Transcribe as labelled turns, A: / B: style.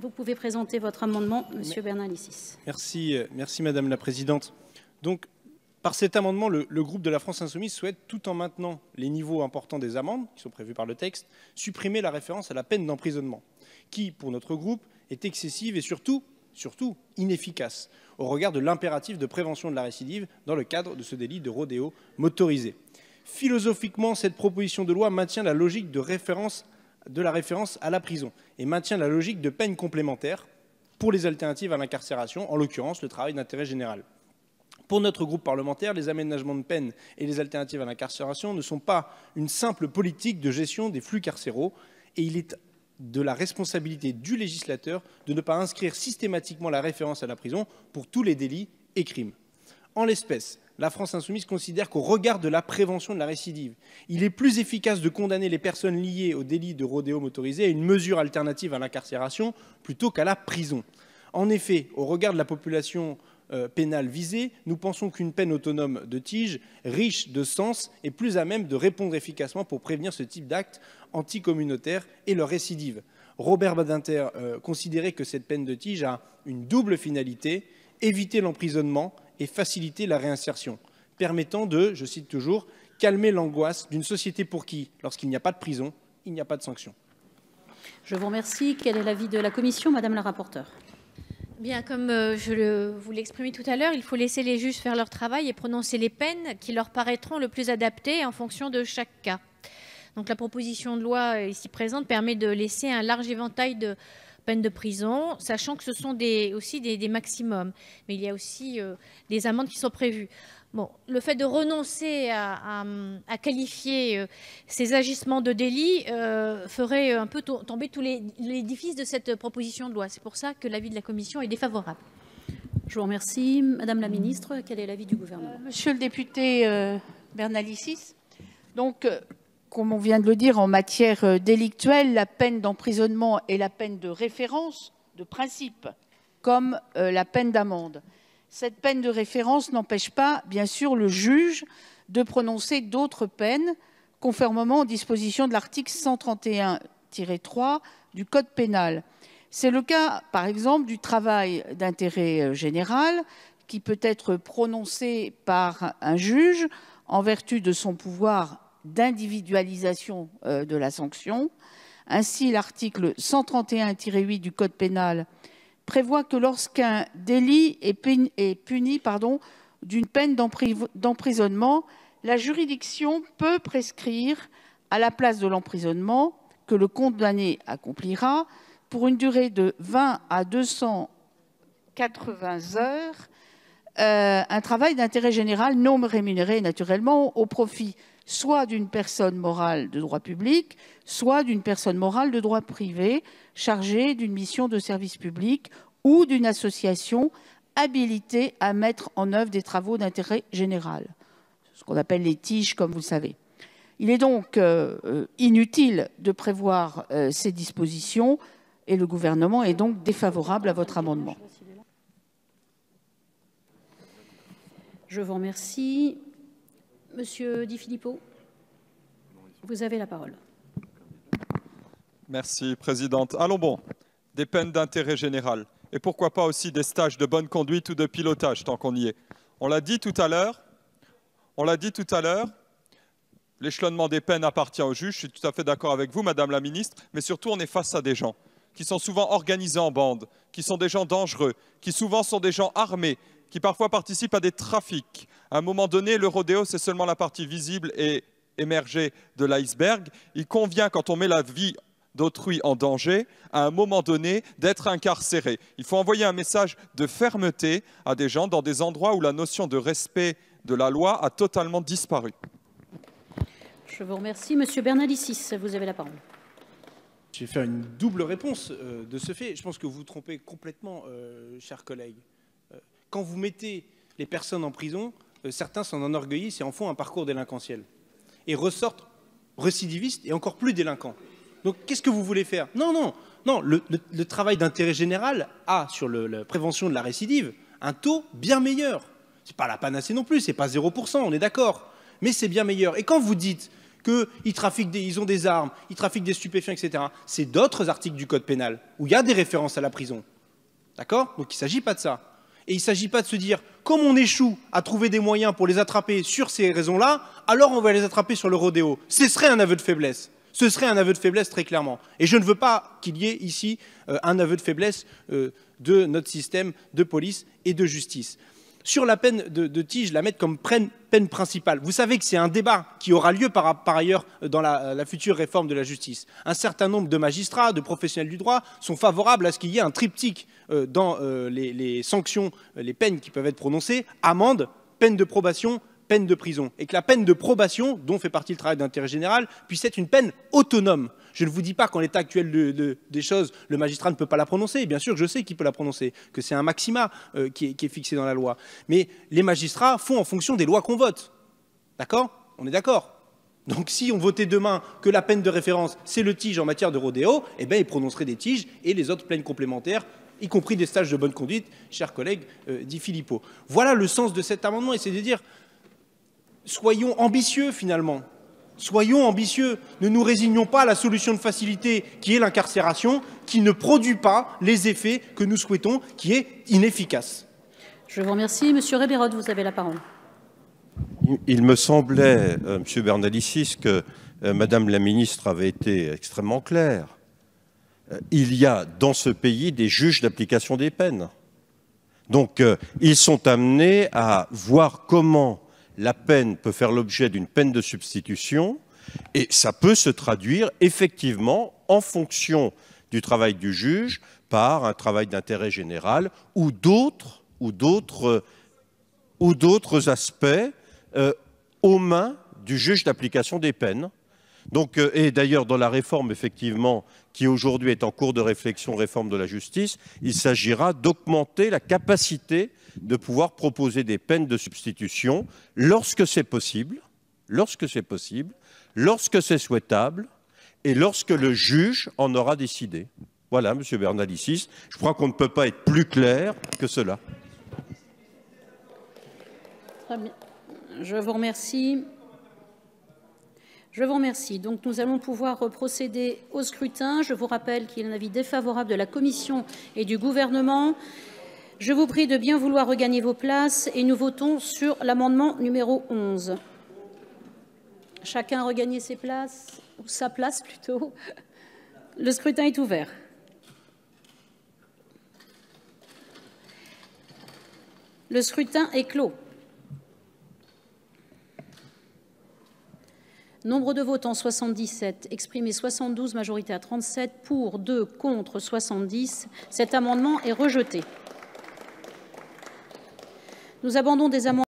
A: Vous pouvez présenter votre amendement, Monsieur Bernalicis.
B: Merci, euh, merci Madame la Présidente. Donc, par cet amendement, le, groupe de la France Insoumise souhaite, tout en maintenant les niveaux importants des amendes, qui sont prévus par le texte, supprimer la référence à la peine d'emprisonnement, qui, pour notre groupe, est excessive et surtout, surtout inefficace, au regard de l'impératif de prévention de la récidive dans le cadre de ce délit de rodéo motorisé. Philosophiquement, cette proposition de loi maintient la logique de référence de la référence à la prison et maintient la logique de peine complémentaire pour les alternatives à l'incarcération, en l'occurrence le travail d'intérêt général. Pour notre groupe parlementaire, les aménagements de peine et les alternatives à l'incarcération ne sont pas une simple politique de gestion des flux carcéraux et il est de la responsabilité du législateur de ne pas inscrire systématiquement la référence à la prison pour tous les délits et crimes. En l'espèce, la France insoumise considère qu'au regard de la prévention de la récidive, il est plus efficace de condamner les personnes liées au délit de rodéo motorisé à une mesure alternative à l'incarcération plutôt qu'à la prison. En effet, au regard de la population euh, pénale visée, nous pensons qu'une peine autonome de tige, riche de sens, est plus à même de répondre efficacement pour prévenir ce type d'actes anticommunautaires et leur récidive. Robert Badinter euh, considérait que cette peine de tige a une double finalité, éviter l'emprisonnement et faciliter la réinsertion, permettant de, je cite toujours, calmer l'angoisse d'une société pour qui, lorsqu'il n'y a pas de prison, il n'y a pas de sanction.
A: Je vous remercie. Quel est l'avis de la Commission, Madame la rapporteure Bien, comme euh, je le, vous l'exprimais tout à l'heure, il faut laisser les juges faire leur travail et prononcer les peines qui leur paraîtront le plus adaptées en fonction de chaque cas. Donc la proposition de loi euh, ici présente permet de laisser un large éventail de, peine de prison, sachant que ce sont des, aussi des, maximums. Mais il y a aussi euh, des amendes qui sont prévues. Bon, le fait de renoncer à, qualifier euh, ces agissements de délit euh, ferait un peu tomber tous les, l'édifice de cette proposition de loi. C'est pour ça que l'avis de la Commission est défavorable. Je vous remercie. Madame la Ministre, quel est l'avis du gouvernement Monsieur le député Bernalicis, donc
C: comme on vient de le dire, en matière euh, délictuelle, la peine d'emprisonnement est la peine de référence, de principe, comme euh, la peine d'amende. Cette peine de référence n'empêche pas, bien sûr, le juge de prononcer d'autres peines, conformément aux dispositions de l'article 131-3 du Code pénal. C'est le cas, par exemple, du travail d'intérêt euh, général, qui peut être prononcé par un juge en vertu de son pouvoir d'individualisation euh, de la sanction. Ainsi, l'article 131-8 du Code pénal prévoit que lorsqu'un délit est puni, d'une peine d'emprisonnement, la juridiction peut prescrire, à la place de l'emprisonnement que le condamné accomplira, pour une durée de 20 à 280 heures, euh, un travail d'intérêt général non rémunéré naturellement au profit soit d'une personne morale de droit public, soit d'une personne morale de droit privé chargée d'une mission de service public ou d'une association habilitée à mettre en œuvre des travaux d'intérêt général, ce qu'on appelle les tiges, comme vous le savez. Il est donc euh, euh, inutile de prévoir euh, ces dispositions et le gouvernement est donc défavorable à votre amendement.
A: Je vous remercie. Monsieur Di Filippo, vous avez la parole.
D: Merci, Présidente. Allons bon, des peines d'intérêt général et pourquoi pas aussi des stages de bonne conduite ou de pilotage tant qu'on y est. On l'a dit tout à l'heure, on l'a dit tout à l'heure, l'échelonnement des peines appartient au juge, je suis tout à fait d'accord avec vous, Madame la Ministre, mais surtout on est face à des gens qui sont souvent organisés en bande, qui sont des gens dangereux, qui souvent sont des gens armés, qui parfois participent à des trafics. À un moment donné, le rodéo, c'est seulement la partie visible et émergée de l'iceberg. Il convient, quand on met la vie d'autrui en danger, à un moment donné, d'être incarcéré. Il faut envoyer un message de fermeté à des gens dans des endroits où la notion de respect de la loi a totalement disparu.
A: Je vous remercie. Monsieur Bernalicis, vous avez la parole.
B: Je vais faire une double réponse euh, de ce fait. Je pense que vous vous trompez complètement, euh, chers collègues. Euh, quand vous mettez les personnes en prison, euh, certains s'en enorgueillissent et en font un parcours délinquentiel. Et ressortent récidivistes et encore plus délinquants. Donc qu'est-ce que vous voulez faire Non, non, non, le, travail d'intérêt général a, sur la prévention de la récidive, un taux bien meilleur. C'est pas la panacée non plus, c'est pas 0%, on est d'accord. Mais c'est bien meilleur. Et quand vous dites qu'ils trafiquent ils ont des armes, ils trafiquent des stupéfiants, etc., c'est d'autres articles du Code pénal où il y a des références à la prison. D'accord Donc il ne s'agit pas de ça. Et il ne s'agit pas de se dire, comme on échoue à trouver des moyens pour les attraper sur ces raisons-là, alors on va les attraper sur le rodéo. Ce serait un aveu de faiblesse. Ce serait un aveu de faiblesse très clairement. Et je ne veux pas qu'il y ait ici euh, un aveu de faiblesse euh, de notre système de police et de justice sur la peine de, de tige, la mettre comme peine, principale. Vous savez que c'est un débat qui aura lieu par, ailleurs dans la, future réforme de la justice. Un certain nombre de magistrats, de professionnels du droit sont favorables à ce qu'il y ait un triptyque euh, dans euh, les, les, sanctions, les peines qui peuvent être prononcées, amende, peine de probation peine de prison et que la peine de probation, dont fait partie le travail d'intérêt général, puisse être une peine autonome. Je ne vous dis pas qu'en l'état actuel des choses, le magistrat ne peut pas la prononcer. Bien sûr, je sais qu'il peut la prononcer, que c'est un maxima euh, qui, est, fixé dans la loi. Mais les magistrats font en fonction des lois qu'on vote. D'accord On est d'accord donc si on votait demain que la peine de référence, c'est le tige en matière de rodéo, eh bien, ils prononceraient des tiges et les autres peines complémentaires, y compris des stages de bonne conduite, cher collègue euh, dit Philippot. Voilà le sens de cet amendement, et c'est de dire, soyons ambitieux finalement. Soyons ambitieux, ne nous résignons pas à la solution de facilité qui est l'incarcération, qui ne produit pas les effets que nous souhaitons, qui est inefficace.
A: Je vous remercie. Monsieur Rébérode, vous avez la parole.
D: Il me semblait, euh, Monsieur Bernalicis, que euh, Madame la ministre avait été extrêmement claire. Euh, il y a dans ce pays des juges d'application des peines. Donc, ils sont amenés à voir comment la peine peut faire l'objet d'une peine de substitution et ça peut se traduire effectivement en fonction du travail du juge par un travail d'intérêt général ou d'autres ou d'autres ou d'autres aspects euh, aux mains du juge d'application des peines. Donc, euh, et d'ailleurs dans la réforme effectivement qui aujourd'hui est en cours de réflexion réforme de la justice, il s'agira d'augmenter la capacité de pouvoir proposer des peines de substitution lorsque c'est possible, lorsque c'est possible, lorsque c'est souhaitable et lorsque le juge en aura décidé. Voilà, Monsieur Bernalicis, je crois qu'on ne peut pas être plus clair que cela.
A: Je vous remercie. Je vous remercie. Donc, nous allons pouvoir procéder au scrutin. Je vous rappelle qu'il y a un avis défavorable de la Commission et du Gouvernement. Je vous prie de bien vouloir regagner vos places et nous votons sur l'amendement numéro 11. Chacun regagné ses places, ou sa place plutôt. Le scrutin est ouvert. Le scrutin est clos. Nombre de en 77, exprimé 72, majorité à 37, pour 2, contre 70. Cet amendement est rejeté. Nous abandonnons des amendements.